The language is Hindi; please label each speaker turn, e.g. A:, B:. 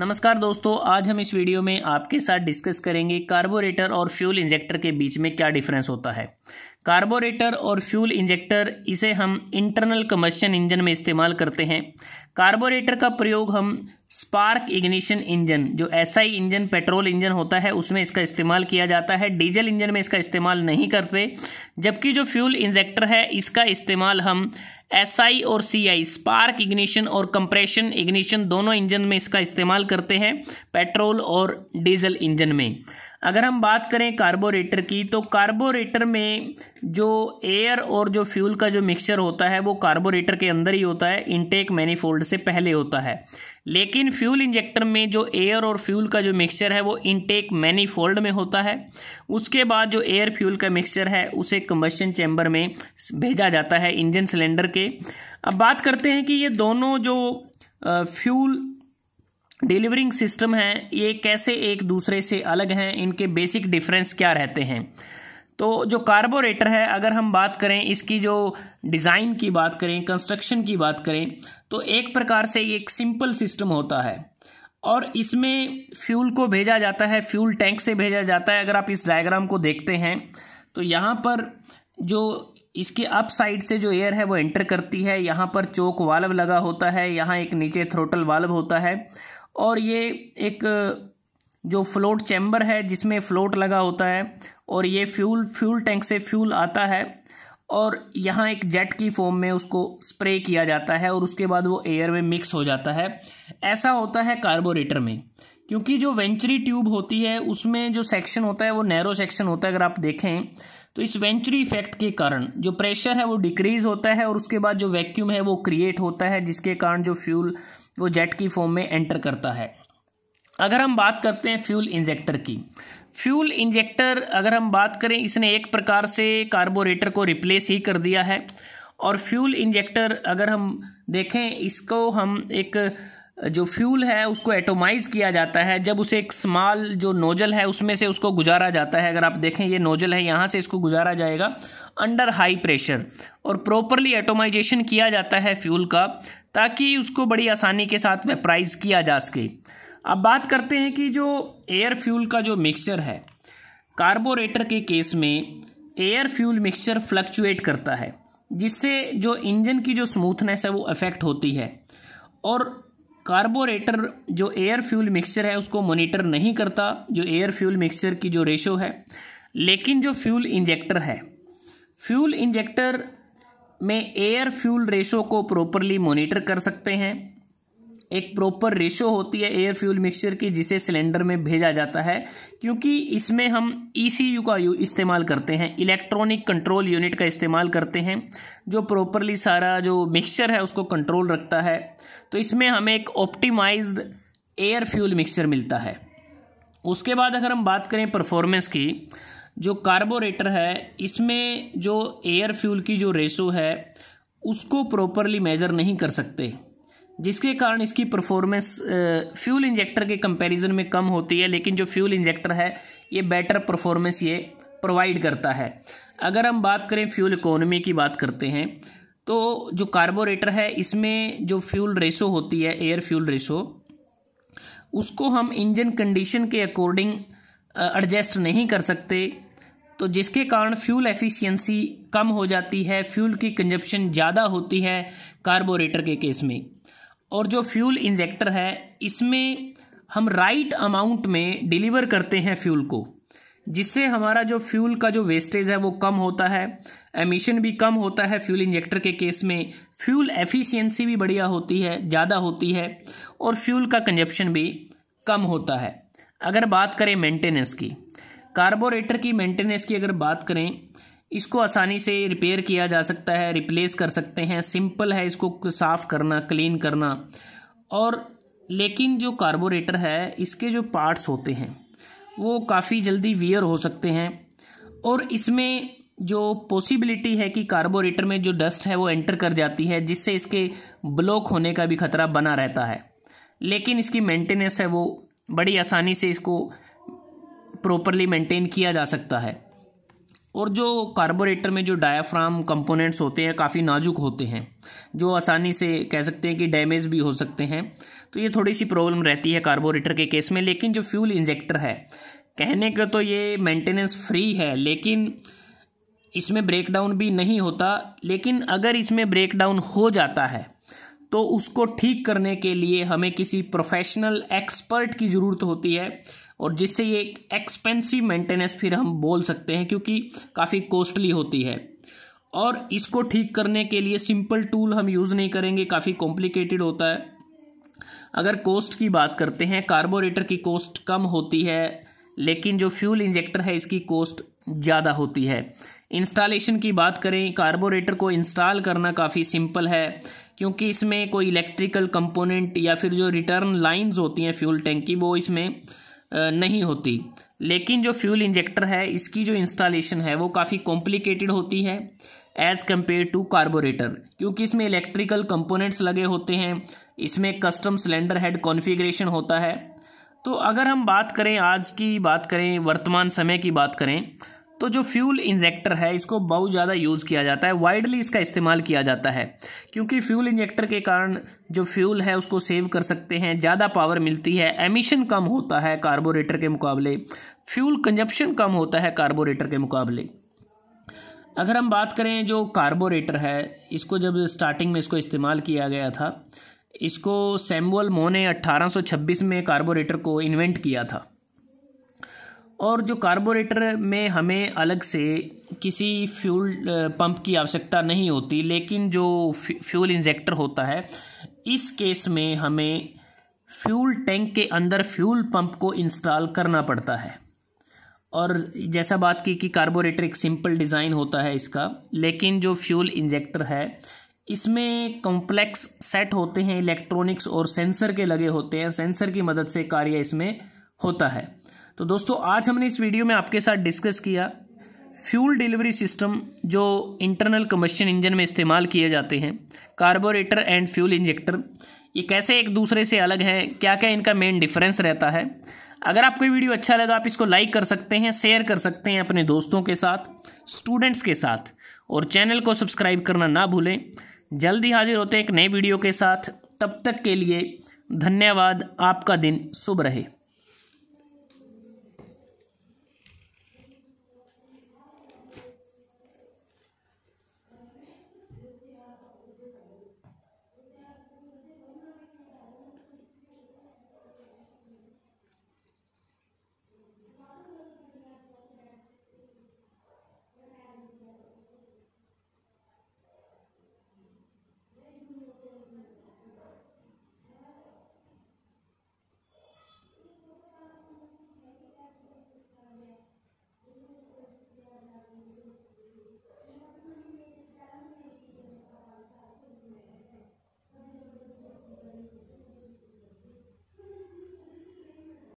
A: नमस्कार दोस्तों आज हम इस वीडियो में आपके साथ डिस्कस करेंगे कार्बोरेटर और फ्यूल इंजेक्टर के बीच में क्या डिफरेंस होता है कार्बोरेटर और फ्यूल इंजेक्टर इसे हम इंटरनल कमर्शन इंजन में इस्तेमाल करते हैं कार्बोरेटर का प्रयोग हम स्पार्क इग्निशन इंजन जो ऐसा ही इंजन पेट्रोल इंजन होता है उसमें इसका इस्तेमाल किया जाता है डीजल इंजन में इसका इस्तेमाल नहीं करते जबकि जो फ्यूल इंजेक्टर है इसका इस्तेमाल हम एस SI और सी आई स्पार्क इग्निशन और कंप्रेशन इग्निशन दोनों इंजन में इसका इस्तेमाल करते हैं पेट्रोल और डीजल इंजन में अगर हम बात करें कार्बोरेटर की तो कार्बोरेटर में जो एयर और जो फ्यूल का जो मिक्सचर होता है वो कार्बोरेटर के अंदर ही होता है इनटेक मैनीफोल्ड से पहले होता है लेकिन फ्यूल इंजेक्टर में जो एयर और फ्यूल का जो मिक्सचर है वो इनटेक मैनीफोल्ड में होता है उसके बाद जो एयर फ्यूल का मिक्सचर है उसे कम्बशन चैम्बर में भेजा जाता है इंजन सिलेंडर के अब बात करते हैं कि ये दोनों जो फ्यूल डिलीवरिंग सिस्टम हैं ये कैसे एक दूसरे से अलग हैं इनके बेसिक डिफरेंस क्या रहते हैं तो जो कार्बोरेटर है अगर हम बात करें इसकी जो डिज़ाइन की बात करें कंस्ट्रक्शन की बात करें तो एक प्रकार से ये एक सिंपल सिस्टम होता है और इसमें फ्यूल को भेजा जाता है फ्यूल टैंक से भेजा जाता है अगर आप इस डायग्राम को देखते हैं तो यहाँ पर जो इसके अप साइड से जो एयर है वो एंटर करती है यहाँ पर चोक वाल्व लगा होता है यहाँ एक नीचे थ्रोटल वाल्व होता है और ये एक जो फ्लोट चैम्बर है जिसमें फ्लोट लगा होता है और ये फ्यूल फ्यूल टैंक से फ्यूल आता है और यहाँ एक जेट की फॉर्म में उसको स्प्रे किया जाता है और उसके बाद वो एयर में मिक्स हो जाता है ऐसा होता है कार्बोरेटर में क्योंकि जो वेंचुरी ट्यूब होती है उसमें जो सेक्शन होता है वो नैरो सेक्शन होता है अगर आप देखें तो इस वेंचुरी इफेक्ट के कारण जो प्रेशर है वो डिक्रीज होता है और उसके बाद जो वैक्यूम है वो क्रिएट होता है जिसके कारण जो फ्यूल वो जेट की फॉर्म में एंटर करता है अगर हम बात करते हैं फ्यूल इंजेक्टर की फ्यूल इंजेक्टर अगर हम बात करें इसने एक प्रकार से कार्बोरेटर को रिप्लेस ही कर दिया है और फ्यूल इंजेक्टर अगर हम देखें इसको हम एक जो फ्यूल है उसको एटोमाइज किया जाता है जब उसे एक स्मॉल जो नोजल है उसमें से उसको गुजारा जाता है अगर आप देखें ये नोजल है यहाँ से इसको गुजारा जाएगा अंडर हाई प्रेशर और प्रॉपरली एटोमाइजेशन किया जाता है फ्यूल का ताकि उसको बड़ी आसानी के साथ वेपराइज किया जा सके अब बात करते हैं कि जो एयर फ्यूल का जो मिक्सचर है कार्बोरेटर के केस में एयर फ्यूल मिक्सचर फ्लक्चुएट करता है जिससे जो इंजन की जो स्मूथनेस है वो अफेक्ट होती है और कार्बोरेटर जो एयर फ्यूल मिक्सचर है उसको मॉनिटर नहीं करता जो एयर फ्यूल मिक्सचर की जो रेशो है लेकिन जो फ्यूल इंजेक्टर है फ्यूल इंजेक्टर में एयर फ्यूल रेशो को प्रॉपरली मॉनिटर कर सकते हैं एक प्रॉपर रेशो होती है एयर फ्यूल मिक्सचर की जिसे सिलेंडर में भेजा जाता है क्योंकि इसमें हम ई e का यू इस्तेमाल करते हैं इलेक्ट्रॉनिक कंट्रोल यूनिट का इस्तेमाल करते हैं जो प्रॉपरली सारा जो मिक्सचर है उसको कंट्रोल रखता है तो इसमें हमें एक ऑप्टिमाइज्ड एयर फ्यूल मिक्सचर मिलता है उसके बाद अगर हम बात करें परफॉर्मेंस की जो कार्बोरेटर है इसमें जो एयर फ्यूल की जो रेशो है उसको प्रॉपरली मेज़र नहीं कर सकते जिसके कारण इसकी परफॉर्मेंस फ्यूल इंजेक्टर के कंपैरिजन में कम होती है लेकिन जो फ्यूल इंजेक्टर है ये बेटर परफॉर्मेंस ये प्रोवाइड करता है अगर हम बात करें फ्यूल इकोनॉमी की बात करते हैं तो जो कार्बोरेटर है इसमें जो फ्यूल रेशो होती है एयर फ्यूल रेशो उसको हम इंजन कंडीशन के अकॉर्डिंग एडजस्ट नहीं कर सकते तो जिसके कारण फ्यूल एफिशिएंसी कम हो जाती है फ्यूल की कंजप्शन ज़्यादा होती है कार्बोरेटर के केस में और जो फ्यूल इंजेक्टर है इसमें हम राइट अमाउंट में डिलीवर करते हैं फ्यूल को जिससे हमारा जो फ्यूल का जो वेस्टेज है वो कम होता है एमिशन भी कम होता है फ्यूल इंजेक्टर के केस में फ्यूल एफिशिएंसी भी बढ़िया होती है ज़्यादा होती है और फ्यूल का कंजप्शन भी कम होता है अगर बात करें मेंटेनेंस की कार्बोरेटर की मेंटेनेंस की अगर बात करें इसको आसानी से रिपेयर किया जा सकता है रिप्लेस कर सकते हैं सिंपल है इसको साफ़ करना क्लीन करना और लेकिन जो कार्बोरेटर है इसके जो पार्ट्स होते हैं वो काफ़ी जल्दी वियर हो सकते हैं और इसमें जो पॉसिबिलिटी है कि कार्बोरेटर में जो डस्ट है वो एंटर कर जाती है जिससे इसके ब्लॉक होने का भी खतरा बना रहता है लेकिन इसकी मेंटेनेंस है वो बड़ी आसानी से इसको प्रॉपरली मेंटेन किया जा सकता है और जो कार्बोरेटर में जो डायाफ्राम कंपोनेंट्स होते हैं काफ़ी नाजुक होते हैं जो आसानी से कह सकते हैं कि डैमेज भी हो सकते हैं तो ये थोड़ी सी प्रॉब्लम रहती है कार्बोरेटर के केस में लेकिन जो फ्यूल इंजेक्टर है कहने का तो ये मेंटेनेंस फ्री है लेकिन इसमें ब्रेकडाउन भी नहीं होता लेकिन अगर इसमें ब्रेकडाउन हो जाता है तो उसको ठीक करने के लिए हमें किसी प्रोफेशनल एक्सपर्ट की ज़रूरत होती है और जिससे ये एक एक्सपेंसिव मेंटेनेंस फिर हम बोल सकते हैं क्योंकि काफ़ी कॉस्टली होती है और इसको ठीक करने के लिए सिंपल टूल हम यूज़ नहीं करेंगे काफ़ी कॉम्प्लिकेटेड होता है अगर कॉस्ट की बात करते हैं कार्बोरेटर की कॉस्ट कम होती है लेकिन जो फ्यूल इंजेक्टर है इसकी कॉस्ट ज़्यादा होती है इंस्टॉलेशन की बात करें कार्बोरेटर को इंस्टॉल करना काफ़ी सिंपल है क्योंकि इसमें कोई इलेक्ट्रिकल कंपोनेंट या फिर जो रिटर्न लाइंस होती हैं फ्यूल टैंक की वो इसमें नहीं होती लेकिन जो फ्यूल इंजेक्टर है इसकी जो इंस्टॉलेशन है वो काफ़ी कॉम्प्लिकेटेड होती है एज़ कम्पेयर टू कार्बोरेटर क्योंकि इसमें इलेक्ट्रिकल कंपोनेंट्स लगे होते हैं इसमें कस्टम सिलेंडर हेड कॉन्फ़िगरेशन होता है तो अगर हम बात करें आज की बात करें वर्तमान समय की बात करें तो जो फ्यूल इंजेक्टर है इसको बहुत ज़्यादा यूज़ किया जाता है वाइडली इसका इस्तेमाल किया जाता है क्योंकि फ्यूल इंजेक्टर के कारण जो फ्यूल है उसको सेव कर सकते हैं ज़्यादा पावर मिलती है एमिशन कम होता है कार्बोरेटर के मुकाबले फ्यूल कंजप्शन कम होता है कार्बोरेटर के मुकाबले अगर हम बात करें जो कार्बोरेटर है इसको जब स्टार्टिंग में इसको इस्तेमाल किया गया था इसको सैमुअल मो ने 1826 में कार्बोरेटर को इन्वेंट किया था और जो कार्बोरेटर में हमें अलग से किसी फ्यूल पंप की आवश्यकता नहीं होती लेकिन जो फ्यूल इंजेक्टर होता है इस केस में हमें फ्यूल टैंक के अंदर फ्यूल पंप को इंस्टॉल करना पड़ता है और जैसा बात की कि कार्बोरेटर एक सिंपल डिज़ाइन होता है इसका लेकिन जो फ्यूल इंजेक्टर है इसमें कॉम्प्लेक्स सेट होते हैं इलेक्ट्रॉनिक्स और सेंसर के लगे होते हैं सेंसर की मदद से कार्य इसमें होता है तो दोस्तों आज हमने इस वीडियो में आपके साथ डिस्कस किया फ्यूल डिलीवरी सिस्टम जो इंटरनल कम्बशन इंजन में इस्तेमाल किए जाते हैं कार्बोरेटर एंड फ्यूल इंजेक्टर ये कैसे एक दूसरे से अलग हैं क्या क्या इनका मेन डिफरेंस रहता है अगर आपको ये वीडियो अच्छा लगा तो आप इसको लाइक कर सकते हैं शेयर कर सकते हैं अपने दोस्तों के साथ स्टूडेंट्स के साथ और चैनल को सब्सक्राइब करना ना भूलें जल्दी हाजिर होते हैं एक नए वीडियो के साथ तब तक के लिए धन्यवाद आपका दिन शुभ रहे